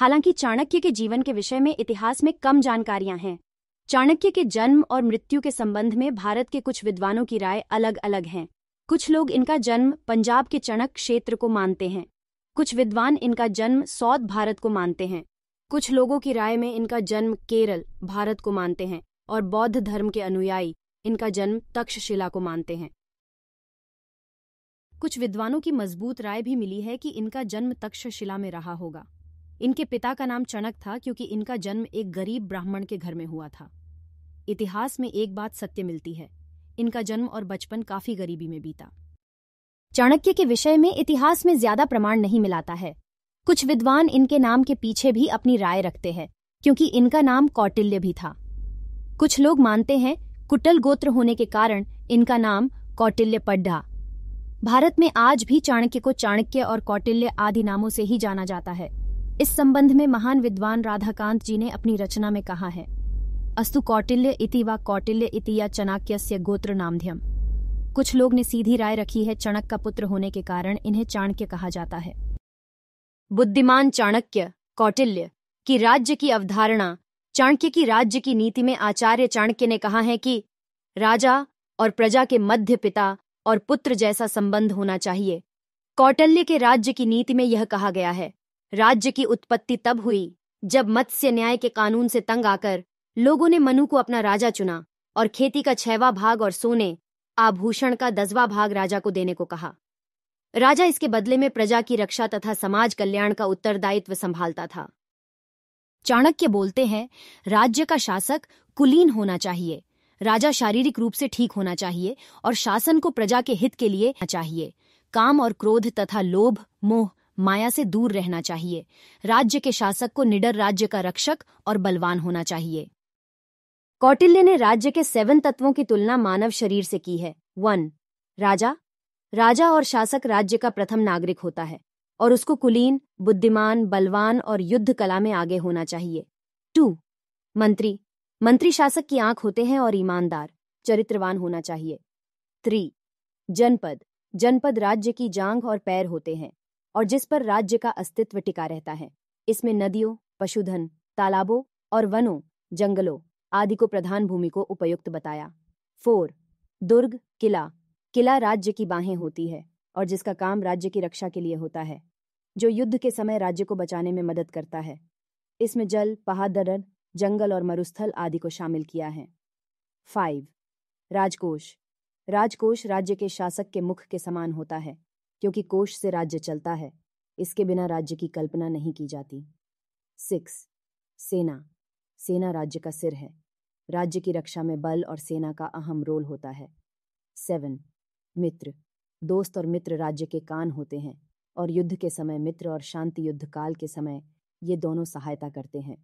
हालांकि चाणक्य के जीवन के विषय में इतिहास में कम जानकारियां हैं चाणक्य के जन्म और मृत्यु के संबंध में भारत के कुछ विद्वानों की राय अलग अलग हैं कुछ लोग इनका जन्म पंजाब के चणक क्षेत्र को मानते हैं कुछ विद्वान इनका जन्म सौद भारत को मानते हैं कुछ लोगों की राय में इनका जन्म केरल भारत को मानते हैं और बौद्ध धर्म के अनुयायी इनका जन्म तक्षशिला को मानते हैं कुछ विद्वानों की मजबूत राय भी मिली है कि इनका जन्म तक्षशिला में रहा होगा इनके पिता का नाम चणक था क्योंकि इनका जन्म एक गरीब ब्राह्मण के घर में हुआ था इतिहास में एक बात सत्य मिलती है इनका जन्म और बचपन काफी गरीबी में बीता चाणक्य के विषय में इतिहास में ज्यादा प्रमाण नहीं मिलाता है कुछ विद्वान इनके नाम के पीछे भी अपनी राय रखते हैं क्योंकि इनका नाम कौटिल्य भी था कुछ लोग मानते हैं कुटल गोत्र होने के कारण इनका नाम कौटिल्य पड्ढा भारत में आज भी चाणक्य को चाणक्य और कौटिल्य आदि नामों से ही जाना जाता है इस संबंध में महान विद्वान राधाकांत जी ने अपनी रचना में कहा है अस्तु कौटिल्य इति व कौटिल्य इति या चनाक्य गोत्र नामध्यम कुछ लोग ने सीधी राय रखी है चणक का पुत्र होने के कारण इन्हें चाणक्य कहा जाता है बुद्धिमान चाणक्य कौटिल्य की राज्य की अवधारणा चाणक्य की राज्य की नीति में आचार्य चाणक्य ने कहा है कि राजा और प्रजा के मध्य पिता और पुत्र जैसा संबंध होना चाहिए कौटल्य के राज्य की नीति में यह कहा गया है राज्य की उत्पत्ति तब हुई जब मत्स्य न्याय के कानून से तंग आकर लोगों ने मनु को अपना राजा चुना और खेती का छहवा भाग और सोने आभूषण का दसवा भाग राजा को देने को कहा राजा इसके बदले में प्रजा की रक्षा तथा समाज कल्याण का उत्तरदायित्व संभालता था चाणक्य बोलते हैं राज्य का शासक कुलीन होना चाहिए राजा शारीरिक रूप से ठीक होना चाहिए और शासन को प्रजा के हित के लिए चाहिए काम और क्रोध तथा लोभ मोह माया से दूर रहना चाहिए राज्य के शासक को निडर राज्य का रक्षक और बलवान होना चाहिए कौटिल्य ने राज्य के सेवन तत्वों की तुलना मानव शरीर से की है वन राजा राजा और शासक राज्य का प्रथम नागरिक होता है और उसको कुलीन बुद्धिमान बलवान और युद्ध कला में आगे होना चाहिए टू मंत्री मंत्री शासक की आंख होते हैं और ईमानदार चरित्रवान होना चाहिए थ्री जनपद जनपद राज्य की जांघ और पैर होते हैं और जिस पर राज्य का अस्तित्व टिका रहता है इसमें नदियों पशुधन तालाबों और वनों जंगलों आदि को प्रधान भूमि को उपयुक्त बताया फोर दुर्ग किला किला राज्य की बाहें होती है और जिसका काम राज्य की रक्षा के लिए होता है जो युद्ध के समय राज्य को बचाने में मदद करता है इसमें जल पहादरण जंगल और मरुस्थल आदि को शामिल किया है फाइव राजकोष राजकोष राज्य के शासक के मुख के समान होता है क्योंकि कोष से राज्य चलता है इसके बिना राज्य की कल्पना नहीं की जाती सिक्स सेना सेना राज्य का सिर है राज्य की रक्षा में बल और सेना का अहम रोल होता है सेवन मित्र दोस्त और मित्र राज्य के कान होते हैं और युद्ध के समय मित्र और शांति युद्ध काल के समय ये दोनों सहायता करते हैं